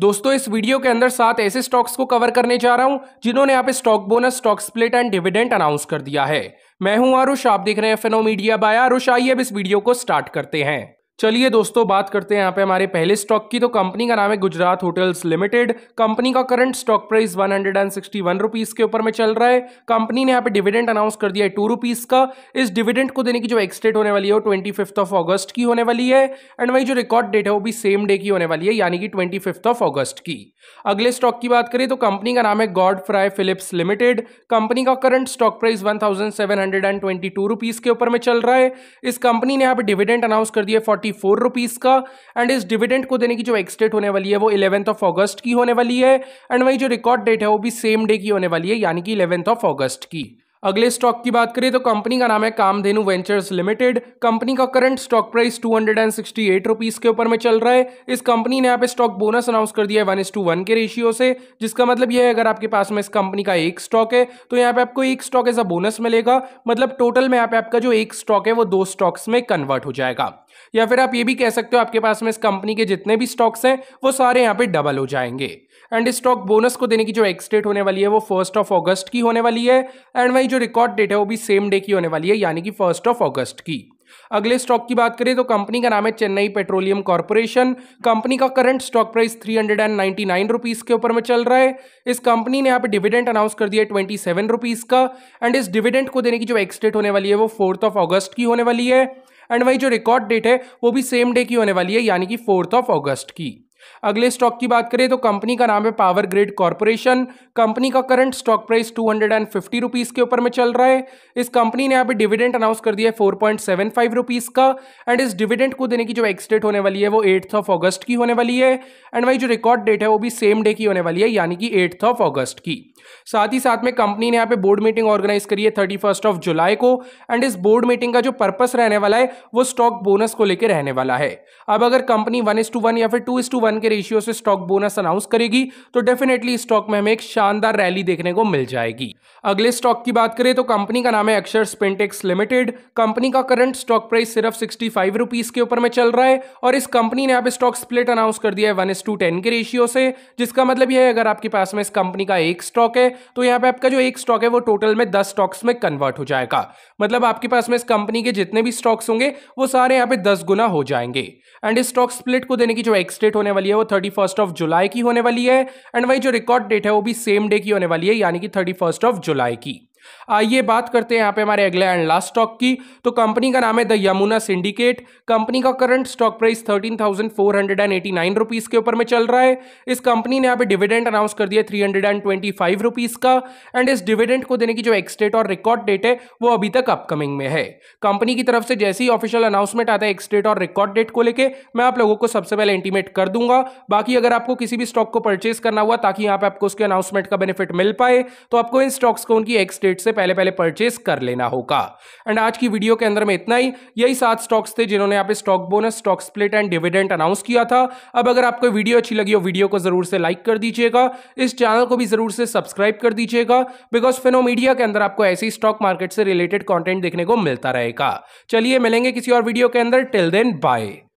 दोस्तों इस वीडियो के अंदर सात ऐसे स्टॉक्स को कवर करने जा रहा हूं जिन्होंने यहाँ पे stock bonus stock split and dividend announce कर दिया है मैं हूं आरुष आप देख रहे हैं फेनो मीडिया बाय आरुष आइए अब इस वीडियो को स्टार्ट करते हैं चलिए दोस्तों बात करते हैं यहाँ पे हमारे पहले स्टॉक की तो कंपनी का नाम है गुजरात होटल्स लिमिटेड कंपनी का current stock price one hundred and sixty one rupees के ऊपर में चल रहा है कंपनी ने यहाँ पे डिविडेंड अनाउंस कर दिया है टू रुपीज़ का इस डिविडेंड को देने की जो एक्सटेट होने वाली है वो ट्वेंटी फिफ्थ ऑफ ऑगस्ट की होने वाली है एंड वही जो रिकॉर्ड डेट है वो भी सेम डे की होने वाली है यानी कि ट्वेंटी फिफ्थ ऑफ ऑगस्ट की अगले स्टॉक की बात करें तो कंपनी का नाम है Godfrey Phillips Limited company का current stock price one thousand seven hundred and twenty two rupees के ऊपर में चल रहा है इस कंपनी ने यहाँ पे डिविडेंड अनाउंस कर दिया फोर्टी फोर्टी फोर रुपीज़ का एंड इस डिविडेंड को देने की जो एक्सडेट होने वाली है वो इलेवंथ ऑफ ऑगस्ट की होने वाली है एंड वही जो रिकॉर्ड डेट है वो भी सेम डे की होने वाली है यानी कि इलेवंथ ऑफ ऑगस्ट की अगले स्टॉक की बात करें तो कंपनी का नाम है कामधेनु वेंचर्स लिमिटेड कंपनी का current stock price two hundred and sixty eight rupees के ऊपर में चल रहा है इस कंपनी ने यहाँ पे स्टॉक बोनस अनाउंस कर दिया है वन एस टू वन के रेशियो से जिसका मतलब यह है अगर आपके पास में इस कंपनी का एक स्टॉक है तो यहाँ पे आपको एक स्टॉक एज अ बोनस मिलेगा मतलब टोटल में यहाँ पे आपका जो एक स्टॉक है वो दो स्टॉक्स में कन्वर्ट हो जाएगा या फिर आप ये भी कह सकते हो आपके पास में इस कंपनी के जितने भी स्टॉक्स हैं वो सारे यहाँ पे डबल हो जाएंगे एंड स्टॉक बोनस को देने की जो एक्सडेट होने वाली है वो फर्स्ट ऑफ ऑगस्ट की होने वाली है एंड वही जो रिकॉर्ड डेट है वो भी सेम डे की होने वाली है यानी कि फर्स्ट ऑफ ऑगस्ट की अगले स्टॉक की बात करें तो कंपनी का नाम है चेन्नई पेट्रोलियम कॉरपोरेशन कंपनी का current stock price three hundred and ninety nine rupees के ऊपर में चल रहा है इस कंपनी ने यहाँ पे डिविडेंड अनाउंस कर दिया है ट्वेंटी सेवन रुपीज़ का एंड इस डिविडेंड को देने की जो एक्सडेट होने वाली है वो फोर्थ ऑफ अगस्त की होने वाली है एंड वही जो रिकॉर्ड डेट है वो भी सेम डे की होने वाली है यानी कि फोर्थ ऑफ अगस्त की अगले स्टॉक की बात करें तो कंपनी का नाम है पावर ग्रिड कॉरपोरेशन कंपनी का current stock price two hundred and fifty rupees के ऊपर में चल रहा है इस कंपनी ने यहाँ पे डिविडेंड अनाउंस कर दिया है four point seven five rupees का एंड इस डिविडेंड को देने की जो एक्सडेट होने वाली है वो एट्थ ऑफ ऑगस्ट की होने वाली है एंड वही जो रिकॉर्ड डेट है वो भी सेम डे की होने वाली है यानी कि एट्थ ऑफ ऑगस्ट की साथ ही साथ में कंपनी ने यहाँ पे बोर्ड मीटिंग ऑर्गेनाइज करी है थर्टी फर्स्ट ऑफ जुलाई को एंड इस बोर्ड मीटिंग का जो पर्पस रहने वाला है वो स्टॉक बोनस को लेकर रहने वाला है अब अगर company one is to one या फिर टू इस टू वन के रेशियो से स्टॉक बोनस अनाउंस करेगी तो डेफिनेटली स्टॉक में हमें एक शानदार रैली देखने को मिल जाएगी अगले स्टॉक की बात करें तो कंपनी का नाम है अक्षर स्पेंटेक्स लिमिटेड कंपनी का करंट स्टॉक प्राइस सिर्फ सिक्सटी फाइव रुपीज के ऊपर में चल रहा है और इस कंपनी ने आप स्टॉक स्प्लिट अनाउंस कर दिया है वन टू टेन के रेशियो से जिसका मतलब यह है अगर आपके पास में इस कंपनी का एक स्टॉक है तो यहाँ पे आपका जो एक स्टॉक है वो टोटल में दस स्टॉक्स में कन्वर्ट हो जाएगा मतलब आपके पास में इस कंपनी के जितने भी स्टॉक्स होंगे वो सारे यहाँ पे दस गुना हो जाएंगे एंड इस स्टॉक स्प्लिट को देने की जो एक्सटेट होने वाली है वो थर्टी फर्स्ट ऑफ जुलाई की होने वाली है एंड वही जो रिकॉर्ड डेट है वो भी सेम डे की होने वाली है यानी कि थर्टी फर्स्ट ऑफ जुलाई की आइए बात करते हैं यहाँ पे हमारे अगले एंड लास्ट स्टॉक की तो कंपनी का नाम है द यमुना सिंडिकेट कंपनी का current stock price thirteen thousand four hundred and eighty nine rupees के ऊपर में चल रहा है इस कंपनी ने यहाँ पे डिविडेंड अनाउंस कर दिया three hundred and twenty five rupees का एंड इस डिविडेंड को देने की जो एक्सटेट और रिकॉर्ड डेट है वो अभी तक अपकमिंग में है कंपनी की तरफ से जैसे ही ऑफिशियल अनाउंसमेंट आता है एक्सटेट और रिकॉर्ड डेट को लेकर मैं आप लोगों को सबसे पहले इंटीमेट कर दूंगा बाकी अगर आपको किसी भी स्टॉक को परचेज करना हुआ ताकि यहाँ पे आपको उसके अनाउंसमेंट का बेनिफिट मिल पाए तो आपको इन स्टॉक्स को उनकी एक्सटेट डेट से पहले पहले परचेस कर लेना होगा एंड आज की वीडियो के अंदर में इतना ही यही सात स्टॉक्स थे जिन्होंने यहाँ पे stock bonus stock split and dividend announce किया था अब अगर आपको वीडियो अच्छी लगी हो वीडियो को जरूर से लाइक कर दीजिएगा इस चैनल को भी जरूर से सब्सक्राइब कर दीजिएगा बिकॉज फिनो मीडिया के अंदर आपको ऐसे ही स्टॉक मार्केट से रिलेटेड कॉन्टेंट देखने को मिलता रहेगा चलिए मिलेंगे किसी और वीडियो के अंदर टिल देन बाय